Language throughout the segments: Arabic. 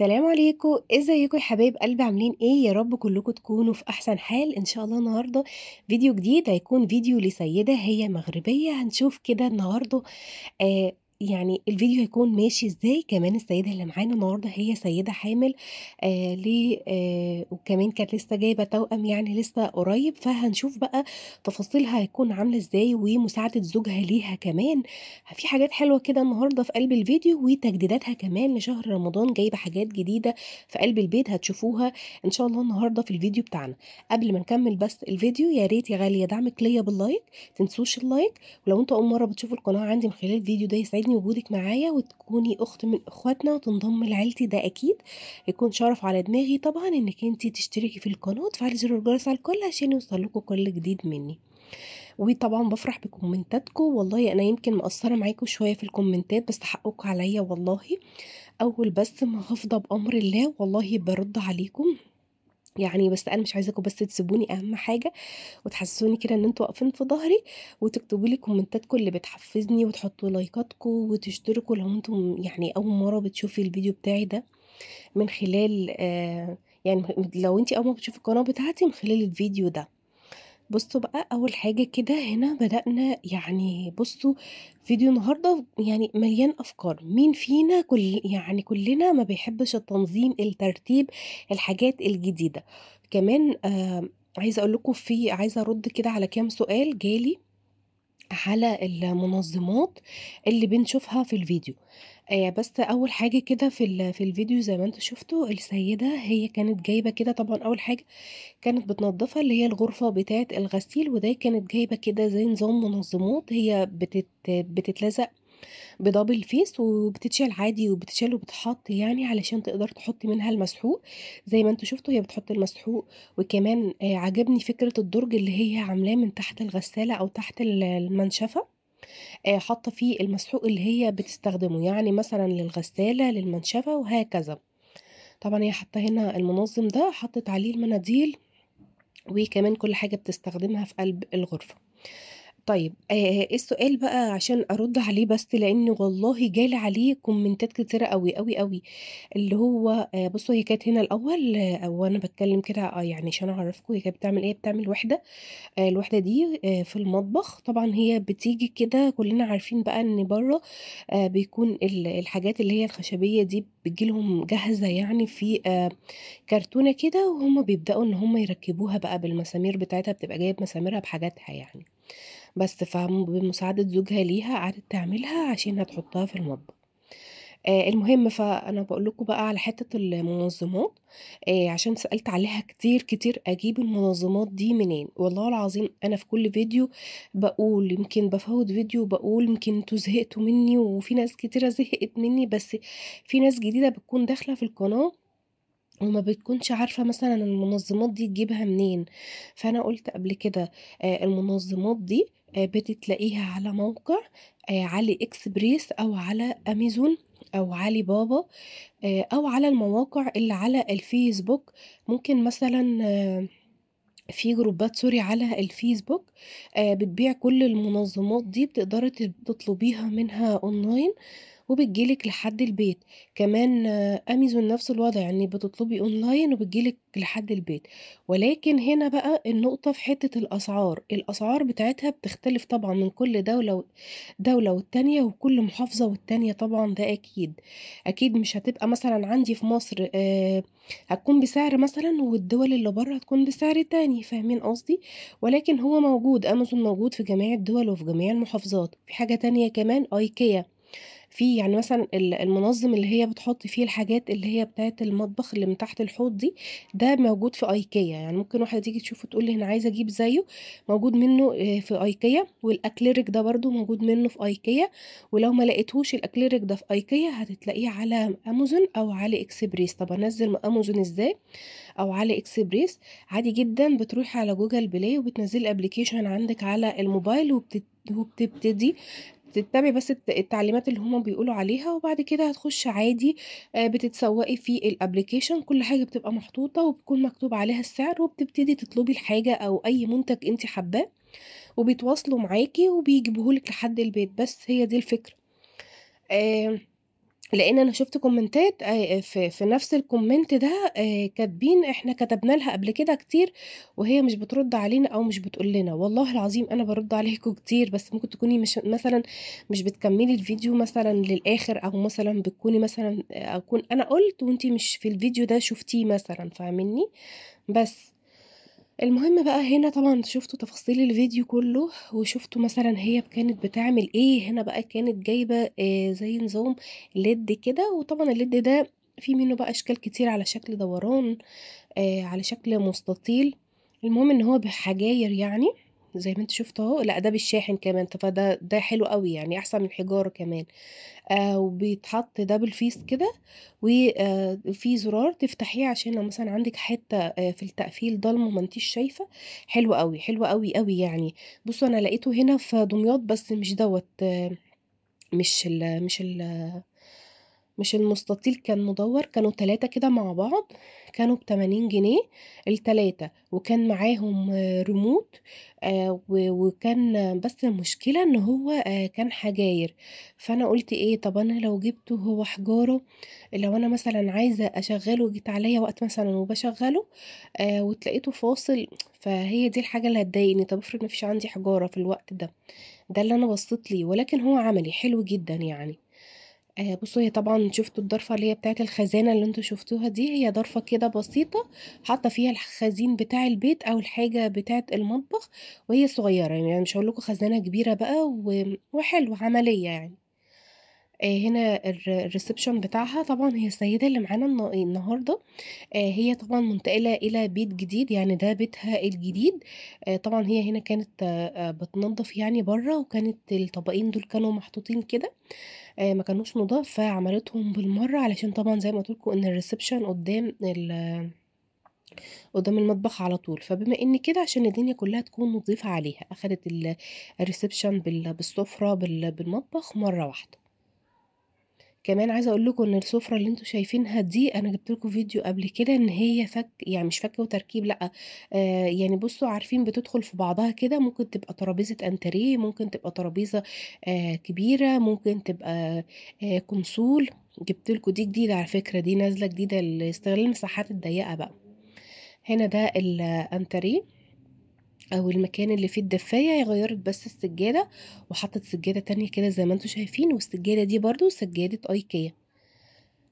السلام عليكم ازيكم يا حبايب قلبي عاملين ايه يا رب كلكم تكونوا في احسن حال ان شاء الله النهارده فيديو جديد هيكون فيديو لسيده هي مغربيه هنشوف كده النهارده آه يعني الفيديو هيكون ماشي إزاي، كمان السيدة اللي معانا النهارده هي سيدة حامل آه ل آه وكمان كانت لسه جايبة توأم يعني لسه قريب، فهنشوف بقى تفاصيلها هيكون عاملة إزاي، ومساعدة زوجها ليها كمان، في حاجات حلوة كده النهارده في قلب الفيديو، وتجديداتها كمان لشهر رمضان جايبة حاجات جديدة في قلب البيت هتشوفوها إن شاء الله النهارده في الفيديو بتاعنا. قبل ما نكمل بس الفيديو يا ريت يا غالية دعمِك ليا باللايك، متنسوش اللايك، ولو انت أول مرة بتشوف القناة عندي من خلال الفيديو ده يسعدني يشرفني وجودك معايا وتكوني أخت من أخواتنا وتنضم لعيلتي ده أكيد هيكون شرف على دماغي طبعا إنك انتي تشتركي في القناة وتفعلي زر الجرس على الكل عشان لكم كل جديد مني وطبعا بفرح بكومنتاتكم والله انا يمكن مقصره معاكم شويه في الكومنتات بس حقكم عليا والله اول بس ما هفضى بامر الله والله برد عليكم يعني بس أنا مش عايزاكم بس تسيبوني أهم حاجة وتحسسوني كده إن انتوا واقفين في ضهري وتكتبوا لي كومنتاتكم اللي بتحفزني وتحطوا لايكاتكم وتشتركوا لو انتم يعني أول مرة بتشوفي الفيديو بتاعي ده من خلال آه يعني لو انت أول مرة بتشوفي القناة بتاعتي من خلال الفيديو ده بصوا بقى أول حاجة كده هنا بدأنا يعني بصوا فيديو النهاردة يعني مليان أفكار مين فينا كل يعني كلنا ما بيحبش التنظيم الترتيب الحاجات الجديدة كمان آه عايزة أقول لكم في عايزة أرد كده على كام سؤال جالي على المنظمات اللي بنشوفها في الفيديو. آه، بس أول حاجة كده في في الفيديو زي ما أنتم شُفتوا السيدة هي كانت جايبة كده طبعًا أول حاجة كانت بتنضّفها اللي هي الغرفة بتاعة الغسيل، وده كانت جايبة كده زي نظام منظمات هي بتت بتتلزق بدبل فيس وبتتشال عادي وبتتشال وبتتحط يعني علشان تقدر تحطي منها المسحوق زي ما انتوا شفتوا هي بتحط المسحوق وكمان آه، عجبني فكرة الدرج اللي هي عاملاه من تحت الغسالة او تحت المنشفة آه، حاطه فيه المسحوق اللي هي بتستخدمه يعني مثلا للغساله للمنشفه وهكذا طبعا هي حاطه هنا المنظم ده حطت عليه المناديل وكمان كل حاجه بتستخدمها في قلب الغرفه طيب آآ آه، آه، إيه السؤال بقى عشان أرُد عليه بس، لإن والله جالي عليه كومنتات كتيرة أوي، أوي، أوي، اللي هو آآ آه، بُصّوا هي كانت هنا الأول وأنا بتكلم كده آه، يعني عشان أعرّفكم هي كانت بتعمل إيه، بتعمل وِحدة، الوِحدة دي في المطبخ، طبعًا هي بتيجي كده كُلّنا عارفين بقى إن برّه بيكون الحاجات اللي هي الخشبية دي بتجيلهم لهم جاهزة يعني في كرتونة كده وهُم بيبداوا إن هُم يركّبوها بقى بالمسامير بتاعتها، بتبقى جايب مساميرها بحاجاتها يعني. بس فبمساعدة زوجها ليها قعدت تعملها عشان هتحطها في المطبخ آه المهم فانا بقول لكم بقى على حته المنظمات آه عشان سالت عليها كتير كتير اجيب المنظمات دي منين والله العظيم انا في كل فيديو بقول يمكن بفوت فيديو بقول يمكن انتوا زهقتوا مني وفي ناس كتيره زهقت مني بس في ناس جديده بتكون داخله في القناه وما بتكونش عارفة مثلا المنظمات دي تجيبها منين فأنا قلت قبل كده آه، المنظمات دي آه بتلاقيها على موقع آه، علي اكسبريس او على امازون او علي بابا آه، او على المواقع اللي على الفيسبوك ممكن مثلا آه، في جروبات سوري على الفيسبوك بتبيع كل المنظمات دي بتقدري تطلبيها منها اونلاين وبتجيلك لحد البيت كمان امازون نفس الوضع يعني بتطلبي اونلاين وبتجيلك لحد البيت ولكن هنا بقى النقطة في حتة الاسعار الاسعار بتاعتها بتختلف طبعا من كل دولة دولة والتانية وكل محافظة والتانية طبعا ده اكيد اكيد مش هتبقى مثلا عندي في مصر آه هتكون بسعر مثلا والدول اللي بره هتكون بسعر تاني فاهمين قصدي ولكن هو موجود امازون موجود في جميع الدول وفي جميع المحافظات في حاجة تانية كمان ايكيا في يعني مثلًا المنظّم اللي هي بتحُط فيه الحاجات اللي هي بتاعة المطبخ اللي من تحت الحوض دي، ده موجود في ايكيا يعني ممكن واحدة تيجي تشوفه تقول لي أنا عايزة أجيب زيّه، موجود منّه آه، في ايكيا والاكليريك ده برده موجود منّه في ايكيا ولو ما لقيتهوش الacrylic ده في ايكيا هتلاقيه على امازون أو على اكسبريس طَب أنزّل من امازون إزاي أو على اكسبريس عادي جدًا بتروحي على جوجل بلاي وبتنزّلي الابلكيشن عندِك على الموبايل وبتبتدي بتتبعي بس التعليمات اللي هما بيقولوا عليها، وبعد كده هتخشي عادي آه، بتتسوّقي في الابليكيشن كل حاجة بتبقى محطوطة، وبيكون مكتوب عليها السعر، وبتبتدي تطلبي الحاجة أو أي منتج أنتِ حباه وبيتواصلوا معاكي وبيجيبوه لِك لحد البيت، بس هي دي الفكرة. آآ لإن أنا شُفت كومنتات آه، في في نفس الكومنت ده آه، كاتبين إحنا كتبنا لها قبل كده كتير وهي مش بترُد علينا أو مش بتقول لنا، والله العظيم أنا برد عليكم كتير، بس ممكن تكوني مش مثلًا مش بتكمّلي الفيديو مثلًا للآخر أو مثلًا بتكوني مثلًا آه، أكون أنا قُلت وأنتِ مش في الفيديو ده شُفتيه مثلًا، فاهمينّي؟ بس. المهم بقى هنا طبعًا شُفتوا تفاصيل الفيديو كُلّه، وشُفتوا مثلًا هي كانت بتعمل إيه، هنا بقى كانت جايبة آآ آه، زي نظام ليد كده، وطبعًا الليد ده في منّه بقى أشكال كتير على شكل دوران، آآ آه، على شكل مستطيل، المهم إن هو بحجاير يعني. زي ما أنت شُفت أهو، لأ ده بالشاحن كمان، فده ده حلو أوي يعني أحسن من حجارة كمان، آه وبيتحط ده بالفيس كده وفي آه، زرار تفتحيه عشان لو مثلًا عندِك حتة آه، في التقفيل ضلمة ما أنتيش شايفة، حلو أوي، حلو أوي، أوي يعني. بصوا أنا لقيته هنا في دمياط بس مش دوت آه، مش ال مش ال مش المستطيل كان مدور كانوا تلاتة كده مع بعض كانوا ب80 جنيه التلاتة وكان معاهم ريموت آه، وكان بس المشكلة ان هو آه، كان حجاير فانا قلت ايه طب انا لو جبته هو حجارة لو انا مثلا عايزة اشغله جيت عليا وقت مثلا وبشغله آه، وتلاقيته فاصل فهي دي الحاجة اللي هتضايقني طب افرض مفيش عندي حجارة في الوقت ده ده اللي انا بصيت ليه ولكن هو عملي حلو جدا يعني آه، بُصّوا، هي طبعًا شُفتوا الضرفة اللي هي بتاعت الخزانة اللي انتوا شُفتوها دي، هي ضرفة كده بسيطة حاطة فيها الخزين بتاع البيت أو الحاجة بتاعت المطبخ وهي صغيّرة، يعني مش هقول لكم خزانة كبيرة بقى وحلوة عملية يعني. آه، هنا الريسبشن بتاعها، طبعًا هي السيدة اللي معانا النهارده آآ آه، هي طبعًا منتقلة إلى بيت جديد، يعني ده بيتها الجديد، آه، طبعًا هي هنا كانت آآ بتنضّف يعني برّه، وكانت الطبقين دول كانوا محطوطين كده آآ ما كانوش نضاف، فعملتهم بالمرّة علشان طبعًا زي ما قُلت إن الريسبشن قدّام ال قدّام المطبخ على طول، فبما إن كده عشان الدنيا كلّها تكون نظيفه عليها، أخدت الريسبشن بالسفرة بالمطبخ مرّة واحدة. كمان عايزة أقول لكم إن السفرة اللي أنتم شايفينها دي أنا جبت لكم فيديو قبل كده إن هي فك يعني مش فك وتركيب لأ آه يعني بصوا عارفين بتدخل في بعضها كده ممكن تبقى ترابيزة أنتريه ممكن تبقى ترابيزة آه كبيرة ممكن تبقى آه كنسول جبت لكم دي جديدة على فكرة دي نازلة جديدة لاستغلال المساحات الضيقة بقى هنا ده الأنتريه او المكان اللي فيه الدفايه هي غيرت بس السجاده وحطت سجاده تانية كده زي ما انتم شايفين والسجاده دي برضو سجاده ايكيا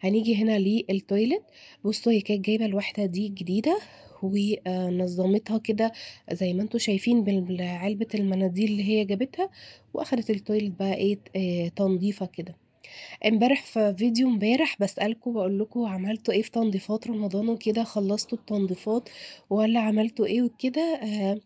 هنيجي هنا للتويلت بصوا هي كانت جايبه الوحده دي جديده ونظمتها كده زي ما انتم شايفين بالعلبه المناديل اللي هي جابتها واخدت التويلت بقى ايه آه، تنظيفه كده امبارح في فيديو امبارح بسالكم بقول لكم عملتوا ايه في تنظيفات رمضان وكده خلصتوا التنظيفات ولا عملتوا ايه وكده آه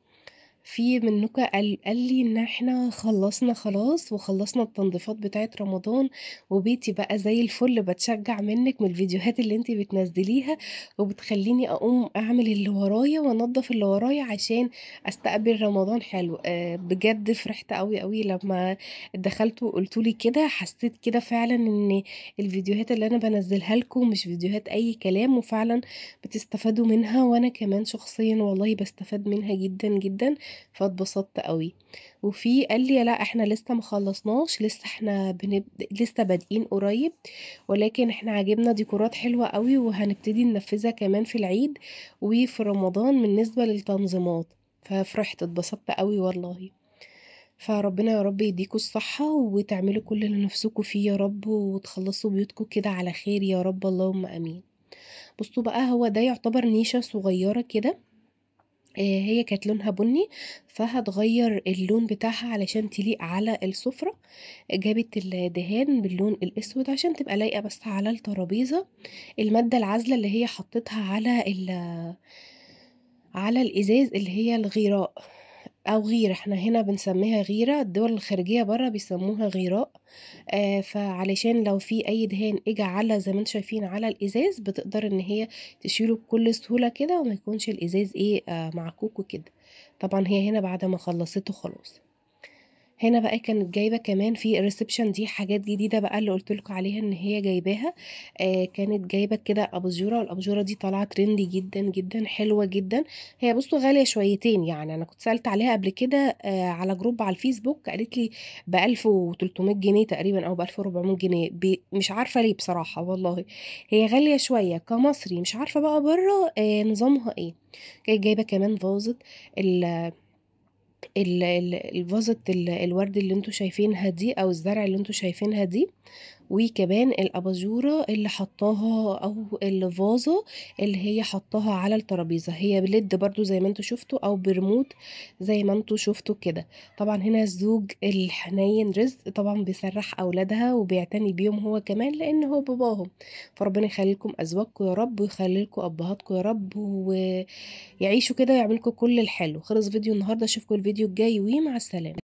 في منّكم قال قال لي إن إحنا خلّصنا خلاص وخلّصنا التنضيفات بتاعة رمضان وبيتي بقى زي الفل، بتشجع منِّك من الفيديوهات اللي أنتِ بتنزّليها وبتخلّيني أقوم أعمل اللي ورايا وأنضّف اللي ورايا عشان أستقبل رمضان حلو. آه، بجد فرحت أوي، أوي لمّا دخلت وقلت لي كده، حسّيت كده فعلًا إن الفيديوهات اللي أنا بنزلها لكم مش فيديوهات أي كلام وفعلًا بتستفادوا منها وأنا كمان شخصيًا والله بستفاد منها جدًا، جدًا. فاتبسطت أوي. وفي قال لي: "لأ إحنا لسه مخلصناش لسه إحنا بنب لسه بادئين قريب، ولكن إحنا عاجبنا ديكورات حلوة أوي وهنبتدي ننفّذها كمان في العيد وفي رمضان بالنسبة للتنظيمات." ففرحت، اتبسطت أوي والله. فربنا يا رب يديكوا الصحة وتعملوا كل اللي نفسكم فيه يا رب وتخلّصوا بيوتكم كده على خير يا رب، اللهم آمين. بُصّوا بقى، هو ده يعتبر نيشة صغيرة كده آه، هي كانت لونها بُني، فهتغيّر اللون بتاعها علشان تليق على السُفرة، جابت الدهان باللون الأسود عشان تبقى لايقة بس على الترابيزة، المادة العازلة اللي هي حطِّتها على على الإزاز اللي هي الغراء أو غيرة احنا هنا بنسميها غيرة الدول الخارجية برا بيسموها غيراء آه فعلشان لو في أي دهان اجى على زي ما انتم شايفين على الإزاز بتقدر ان هي تشيله بكل سهولة كده وما يكونش الإزاز ايه آه معكوك وكده طبعا هي هنا بعد ما خلصته خلاص هنا بقى كانت جايبة كمان في الريسبشن دي حاجات جديدة بقى اللي قلت لكم عليها ان هي جايباها آه كانت جايبة كده اباجورة والاباجورة دي طالعة ترندي جدا جدا حلوة جدا هي بصوا غالية شويتين يعني انا كنت سألت عليها قبل كده آه على جروب على الفيسبوك قالت لي ب 1300 جنيه تقريبا او ب 1400 جنيه مش عارفة ليه بصراحة والله هي غالية شوية كمصري مش عارفة بقى بره آه نظامها ايه جايبة كمان فازت الفازة الورد اللي انتوا شايفينها دي أو الزرع اللي انتوا شايفينها دي وكمان الأباجورة اللي حطاها أو الفازة اللي هي حطاها على الترابيزة هي بلد برضو زي ما انتوا شفتوا أو برموت زي ما انتوا شفتوا كده طبعا هنا الزوج الحنين رزق طبعا بيسرح أولادها وبيعتني بيهم هو كمان لأن هو باباهم فربنا يخليلكم أزواجكم يا رب ويخليلكم أبهاتكم يا رب ويعيشوا كده ويعملكم كل الحلو خلص فيديو النهاردة أشوفكم الفيديو الجاي ومع السلامة